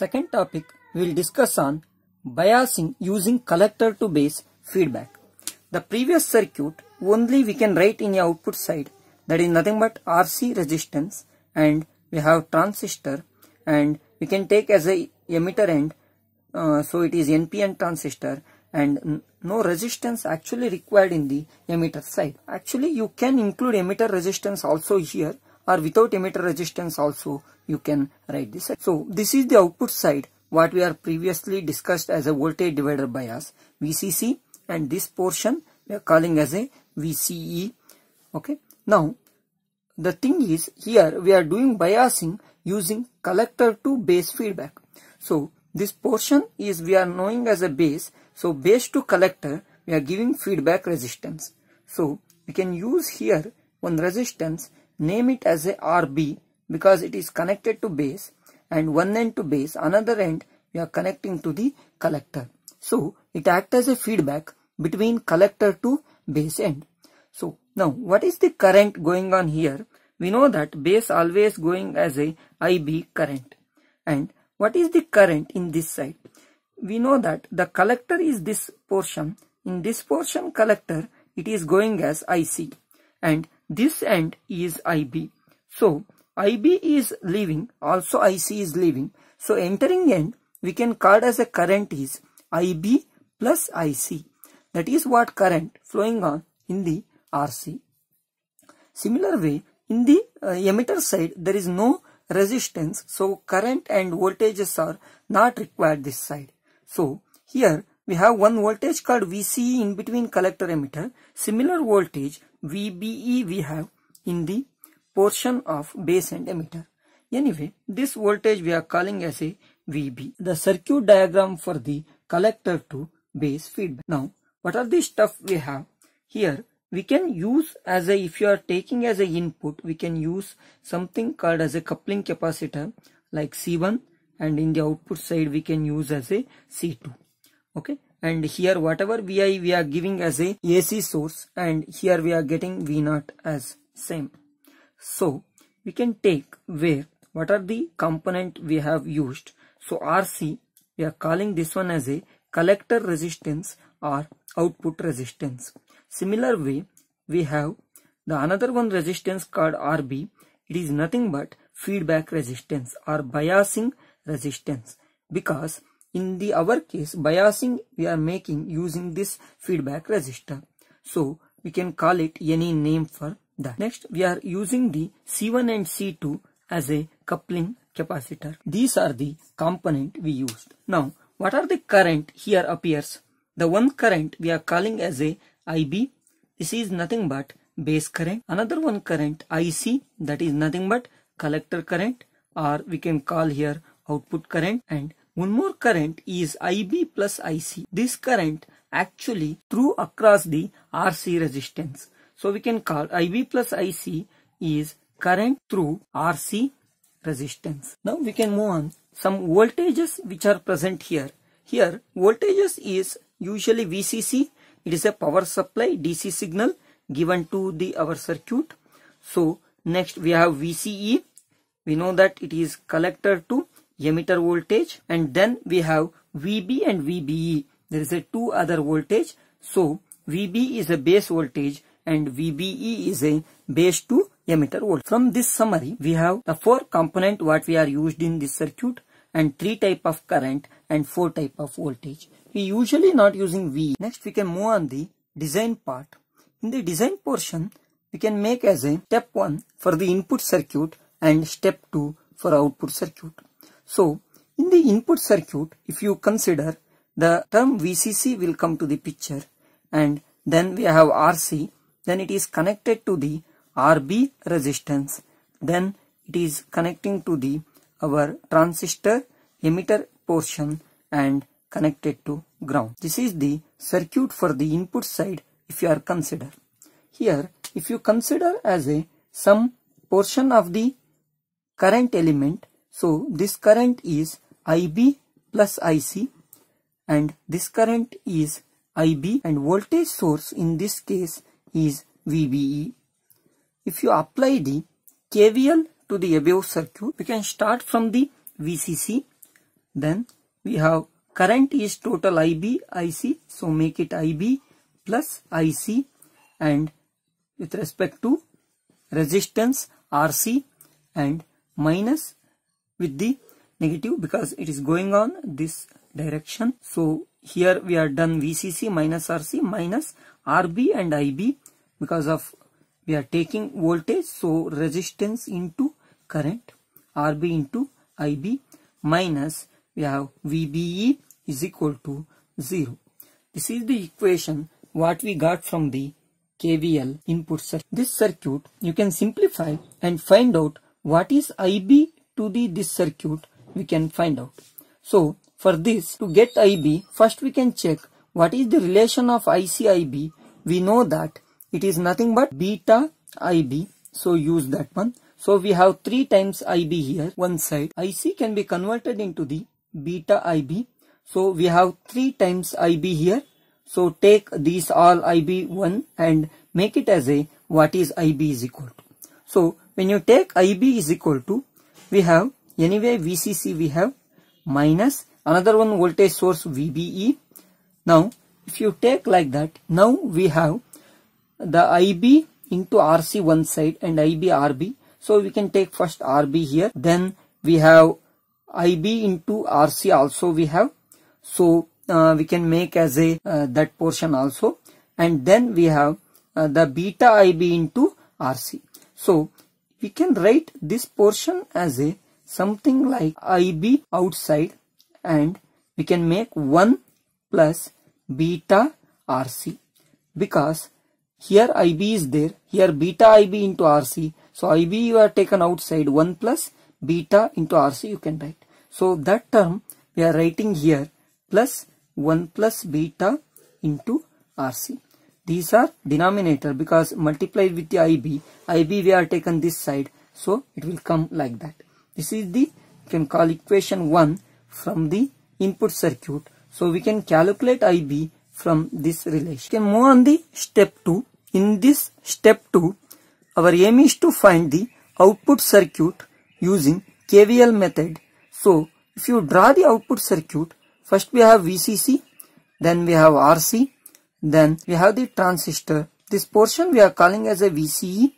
Second topic we will discuss on biasing using collector to base feedback. The previous circuit only we can write in the output side that is nothing but RC resistance and we have transistor and we can take as a emitter end uh, so it is NPN transistor and no resistance actually required in the emitter side. Actually you can include emitter resistance also here or without emitter resistance also you can write this. So this is the output side what we are previously discussed as a voltage divider bias VCC and this portion we are calling as a VCE. Okay. Now the thing is here we are doing biasing using collector to base feedback. So this portion is we are knowing as a base. So base to collector we are giving feedback resistance. So we can use here one resistance name it as a RB because it is connected to base and one end to base another end we are connecting to the collector. So it acts as a feedback between collector to base end. So now what is the current going on here? We know that base always going as a IB current and what is the current in this side? We know that the collector is this portion. In this portion collector it is going as IC and this end is IB. So IB is leaving, also IC is leaving. So entering end, we can call as a current is IB plus IC. That is what current flowing on in the RC. Similar way, in the uh, emitter side, there is no resistance. So current and voltages are not required this side. So here we have one voltage called VCE in between collector emitter. Similar voltage VBE we have in the portion of base and emitter. Anyway, this voltage we are calling as a VB. The circuit diagram for the collector to base feedback. Now, what are the stuff we have? Here, we can use as a, if you are taking as a input, we can use something called as a coupling capacitor like C1 and in the output side we can use as a C2 okay and here whatever vi we are giving as a ac source and here we are getting v naught as same so we can take where what are the component we have used so rc we are calling this one as a collector resistance or output resistance similar way we have the another one resistance called rb it is nothing but feedback resistance or biasing resistance because in the our case biasing we are making using this feedback resistor so we can call it any name for that next we are using the c1 and c2 as a coupling capacitor these are the component we used now what are the current here appears the one current we are calling as a ib this is nothing but base current another one current ic that is nothing but collector current or we can call here output current and one more current is IB plus IC. This current actually through across the RC resistance. So we can call IB plus IC is current through RC resistance. Now we can move on some voltages which are present here. Here voltages is usually VCC. It is a power supply DC signal given to the our circuit. So next we have VCE. We know that it is collector to emitter voltage and then we have VB and VBE. There is a two other voltage. So VB is a base voltage and VBE is a base to emitter voltage. From this summary, we have the four component what we are used in this circuit and three type of current and four type of voltage. We usually not using V. Next we can move on the design part. In the design portion, we can make as a step 1 for the input circuit and step 2 for output circuit. So in the input circuit, if you consider the term VCC will come to the picture and then we have RC, then it is connected to the RB resistance, then it is connecting to the our transistor emitter portion and connected to ground. This is the circuit for the input side if you are consider. Here if you consider as a some portion of the current element so this current is IB plus IC and this current is IB and voltage source in this case is VBE. If you apply the KVL to the above circuit, we can start from the VCC. Then we have current is total IB, IC. So make it IB plus IC and with respect to resistance RC and minus with the negative because it is going on this direction. So here we are done VCC minus RC minus RB and IB because of we are taking voltage so resistance into current RB into IB minus we have VBE is equal to 0. This is the equation what we got from the KVL input circuit. This circuit you can simplify and find out what is IB to the this circuit we can find out. So for this to get IB first we can check what is the relation of IC IB. We know that it is nothing but beta IB so use that one. So we have 3 times IB here one side. IC can be converted into the beta IB. So we have 3 times IB here. So take these all IB 1 and make it as a what is IB is equal to. So when you take IB is equal to we have anyway VCC we have minus another one voltage source VBE. Now if you take like that now we have the IB into RC one side and IB RB. So we can take first RB here then we have IB into RC also we have. So uh, we can make as a uh, that portion also and then we have uh, the beta IB into RC. So we can write this portion as a something like IB outside and we can make 1 plus beta RC because here IB is there, here beta IB into RC. So IB you are taken outside 1 plus beta into RC you can write. So that term we are writing here plus 1 plus beta into RC these are denominator because multiplied with the IB, IB we are taken this side so it will come like that. This is the you can call equation 1 from the input circuit. So we can calculate IB from this relation. can move on the step 2. In this step 2 our aim is to find the output circuit using KVL method. So if you draw the output circuit first we have VCC then we have RC then we have the transistor. This portion we are calling as a VCE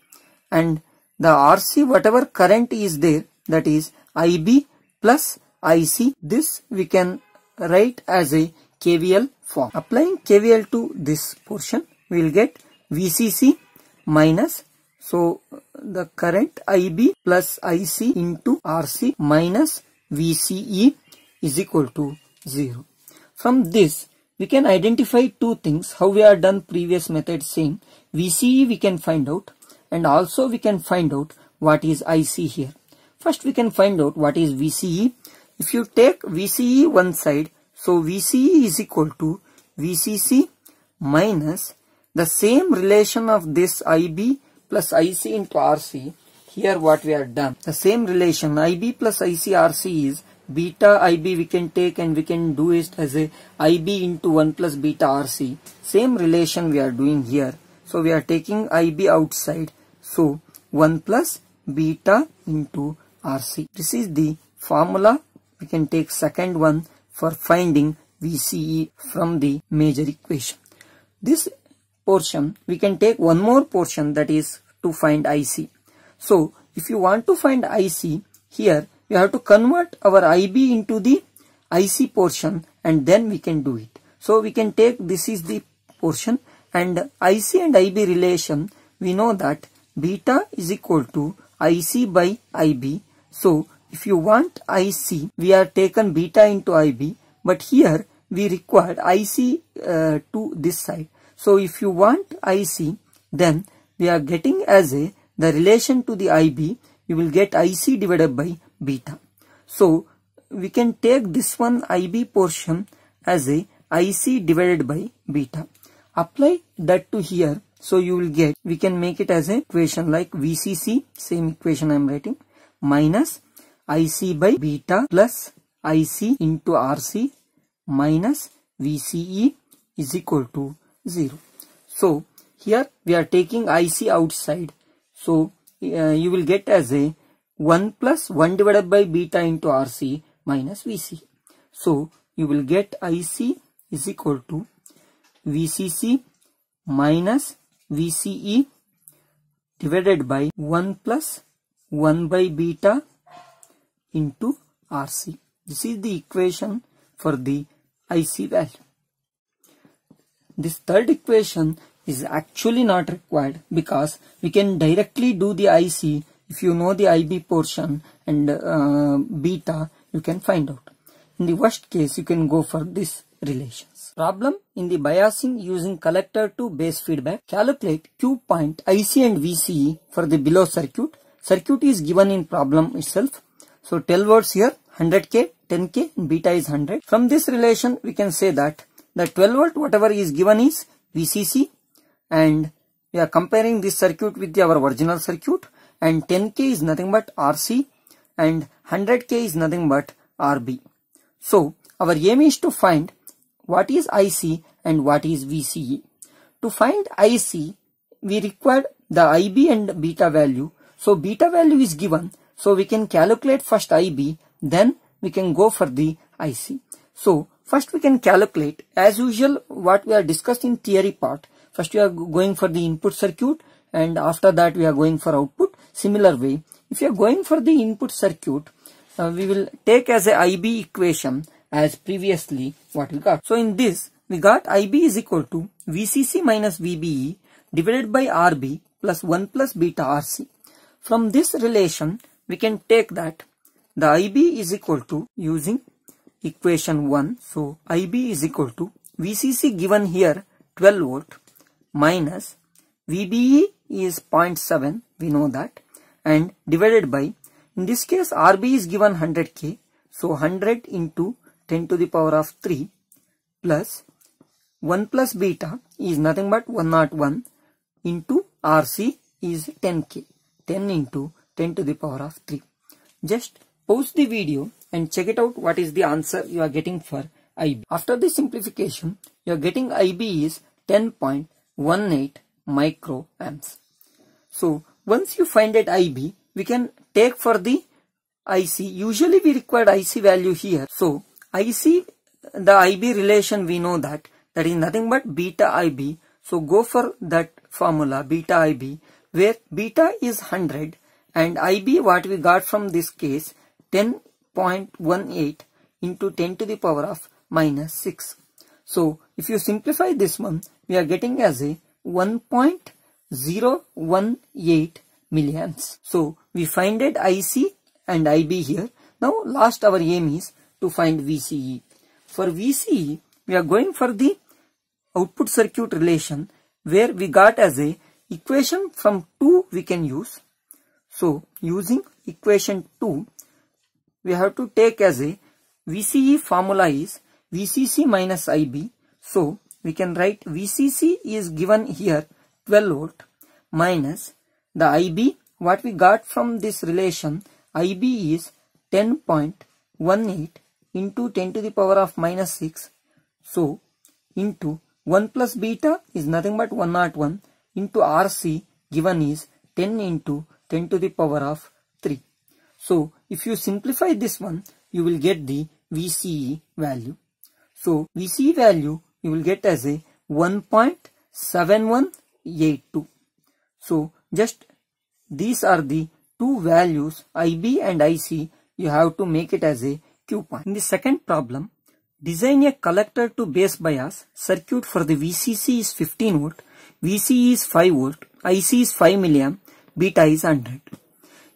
and the RC whatever current is there that is IB plus IC. This we can write as a KVL form. Applying KVL to this portion we will get VCC minus so the current IB plus IC into RC minus VCE is equal to 0. From this we can identify two things how we are done previous method same VCE we can find out and also we can find out what is IC here. First we can find out what is VCE. If you take VCE one side so VCE is equal to VCC minus the same relation of this IB plus IC into RC. Here what we are done. The same relation IB plus IC RC is beta ib we can take and we can do it as a ib into 1 plus beta rc same relation we are doing here so we are taking ib outside so 1 plus beta into rc this is the formula we can take second one for finding vce from the major equation this portion we can take one more portion that is to find ic so if you want to find ic here we have to convert our IB into the IC portion and then we can do it. So we can take this is the portion and IC and IB relation we know that beta is equal to IC by IB. So if you want IC we are taken beta into IB but here we required IC uh, to this side. So if you want IC then we are getting as a the relation to the IB you will get IC divided by beta. So we can take this one IB portion as a IC divided by beta. Apply that to here. So you will get, we can make it as a equation like VCC, same equation I am writing, minus IC by beta plus IC into RC minus VCE is equal to 0. So here we are taking IC outside. So uh, you will get as a 1 plus 1 divided by beta into RC minus VC. So you will get IC is equal to VCC minus VCE divided by 1 plus 1 by beta into RC. This is the equation for the IC value. This third equation is actually not required because we can directly do the IC if you know the IB portion and uh, beta, you can find out. In the worst case, you can go for these relations. Problem in the biasing using collector to base feedback. Calculate Q point IC and VCE for the below circuit. Circuit is given in problem itself. So 12 volts here, 100k, 10k, and beta is 100. From this relation, we can say that the 12 volt whatever is given is VCC and we are comparing this circuit with our original circuit and 10k is nothing but RC and 100k is nothing but RB. So our aim is to find what is IC and what is VCE. To find IC, we require the IB and beta value. So beta value is given. So we can calculate first IB, then we can go for the IC. So first we can calculate as usual what we are discussed in theory part. First we are going for the input circuit and after that we are going for output. Similar way, if you are going for the input circuit, uh, we will take as a IB equation as previously what we got. So in this, we got IB is equal to VCC minus VBE divided by RB plus 1 plus beta RC. From this relation, we can take that the IB is equal to using equation 1. So IB is equal to VCC given here 12 volt minus VBE is 0.7 we know that and divided by in this case RB is given 100k so 100 into 10 to the power of 3 plus 1 plus beta is nothing but 101 into RC is 10k 10 into 10 to the power of 3 just pause the video and check it out what is the answer you are getting for IB. After the simplification, you are getting IB is 10.18 micro amps. So once you find that IB, we can take for the IC. Usually we require IC value here. So IC, the IB relation we know that that is nothing but beta IB. So go for that formula beta IB where beta is 100 and IB what we got from this case 10.18 into 10 to the power of minus 6. So if you simplify this one we are getting as a 1.18 018 milliamps. So we find it IC and IB here. Now last our aim is to find VCE. For VCE, we are going for the output circuit relation where we got as a equation from 2 we can use. So using equation 2, we have to take as a VCE formula is VCC minus IB. So we can write VCC is given here 12 volt minus the IB what we got from this relation IB is 10.18 into 10 to the power of minus 6 so into 1 plus beta is nothing but 101 into RC given is 10 into 10 to the power of 3 so if you simplify this one you will get the VCE value so VCE value you will get as a 1.71 a2. So just these are the two values IB and IC you have to make it as a Q point. In the second problem, design a collector to base bias circuit for the VCC is 15 volt, VCE is 5 volt, IC is 5 milliamp, beta is 100.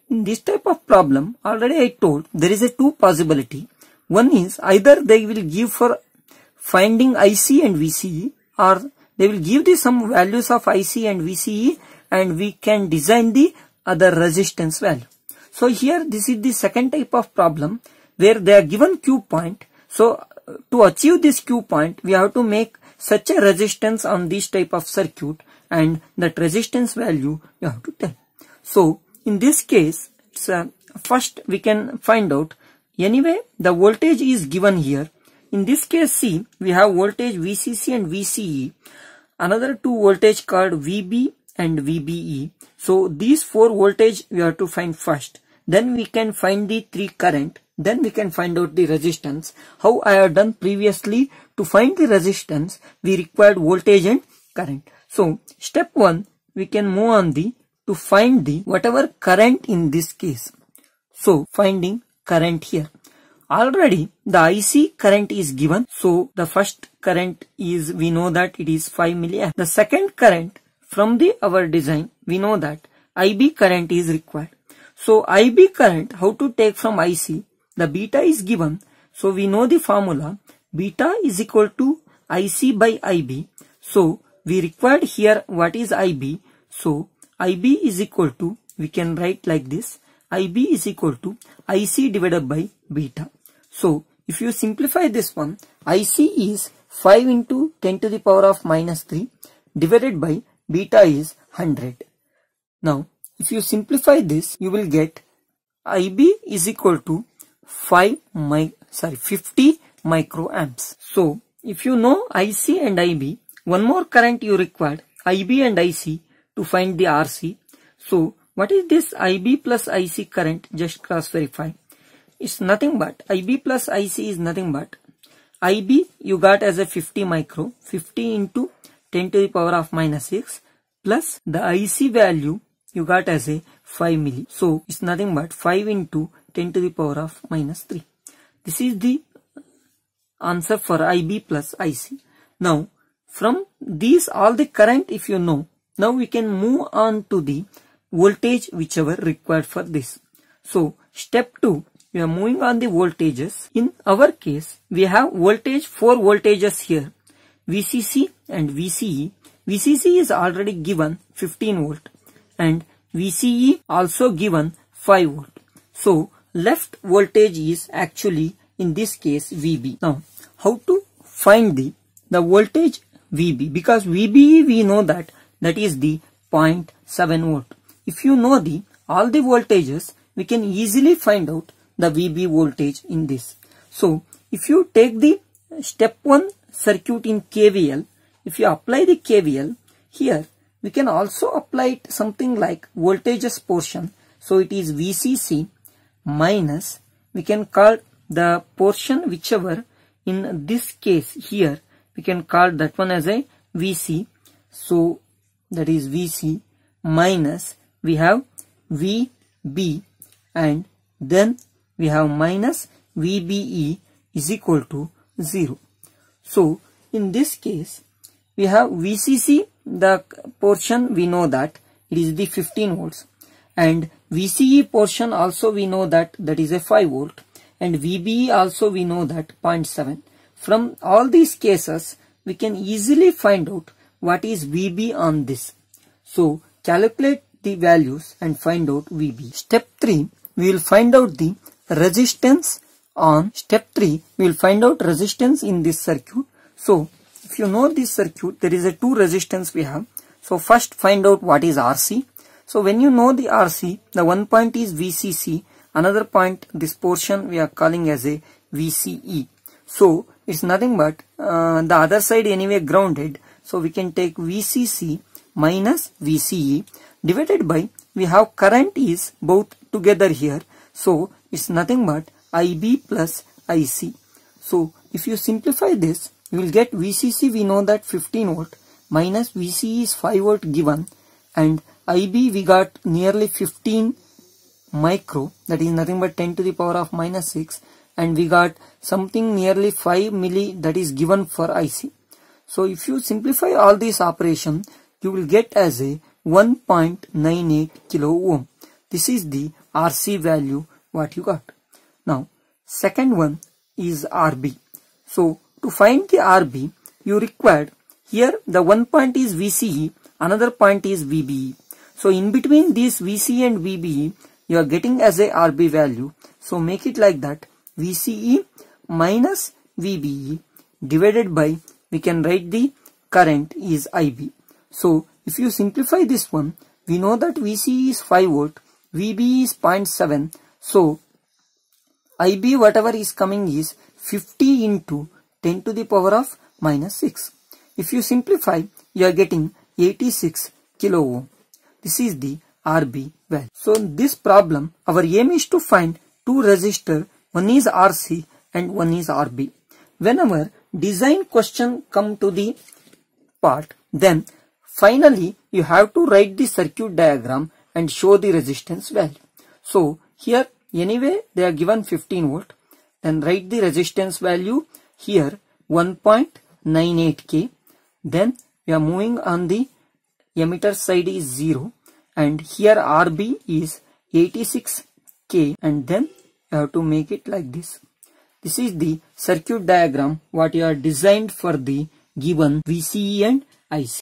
In this type of problem, already I told there is a two possibility. One is either they will give for finding IC and VCE or they will give the some values of IC and VCE and we can design the other resistance value. So here this is the second type of problem where they are given Q point. So to achieve this Q point we have to make such a resistance on this type of circuit and that resistance value you have to tell. So in this case uh, first we can find out anyway the voltage is given here in this case, see, we have voltage VCC and VCE, another two voltage called VB and VBE. So these four voltage we have to find first. Then we can find the three current. Then we can find out the resistance. How I have done previously to find the resistance, we required voltage and current. So step one, we can move on the to find the whatever current in this case. So finding current here. Already the IC current is given. So the first current is we know that it is 5 mA. The second current from the our design we know that IB current is required. So IB current how to take from IC the beta is given. So we know the formula beta is equal to IC by IB. So we required here what is IB. So IB is equal to we can write like this IB is equal to IC divided by beta. So if you simplify this one, IC is 5 into 10 to the power of minus 3 divided by beta is 100. Now if you simplify this, you will get IB is equal to 5 mic sorry 50 microamps. So if you know IC and IB, one more current you required IB and IC to find the RC. So what is this IB plus IC current? Just cross verify is nothing but IB plus IC is nothing but IB you got as a 50 micro 50 into 10 to the power of minus 6 plus the IC value you got as a 5 milli. So it's nothing but 5 into 10 to the power of minus 3. This is the answer for IB plus IC. Now from these all the current if you know now we can move on to the voltage whichever required for this. So step 2 we are moving on the voltages. In our case, we have voltage, four voltages here, VCC and VCE. VCC is already given 15 volt and VCE also given 5 volt. So, left voltage is actually in this case VB. Now, how to find the, the voltage VB? Because VBE we know that that is the 0.7 volt. If you know the all the voltages, we can easily find out the VB voltage in this. So if you take the step 1 circuit in KVL, if you apply the KVL, here we can also apply something like voltages portion. So it is VCC minus, we can call the portion whichever in this case here, we can call that one as a VC. So that is VC minus, we have VB and then we have minus VBE is equal to 0. So, in this case, we have VCC, the portion we know that it is the 15 volts and VCE portion also we know that that is a 5 volt and VBE also we know that 0.7. From all these cases, we can easily find out what is VB on this. So, calculate the values and find out VB. Step 3, we will find out the resistance on step 3 we will find out resistance in this circuit so if you know this circuit there is a two resistance we have so first find out what is rc so when you know the rc the one point is vcc another point this portion we are calling as a vce so it's nothing but uh, the other side anyway grounded so we can take vcc minus vce divided by we have current is both together here so is nothing but IB plus IC. So if you simplify this, you will get VCC we know that 15 volt minus VCE is 5 volt given and IB we got nearly 15 micro that is nothing but 10 to the power of minus 6 and we got something nearly 5 milli that is given for IC. So if you simplify all these operation you will get as a 1.98 kilo ohm. This is the RC value what you got. Now, second one is RB. So, to find the RB, you required here the one point is VCE, another point is VBE. So, in between these VCE and VBE, you are getting as a RB value. So, make it like that VCE minus VBE divided by we can write the current is IB. So, if you simplify this one, we know that VCE is 5 volt, VBE is 0.7 so, IB whatever is coming is 50 into 10 to the power of minus 6. If you simplify, you are getting 86 kilo ohm. This is the RB value. So, in this problem, our aim is to find two resistor. One is RC and one is RB. Whenever design question come to the part, then finally you have to write the circuit diagram and show the resistance value. So, here Anyway, they are given 15 volt. Then write the resistance value here 1.98k. Then we are moving on the emitter side is 0 and here RB is 86k and then you have to make it like this. This is the circuit diagram what you are designed for the given VCE and IC.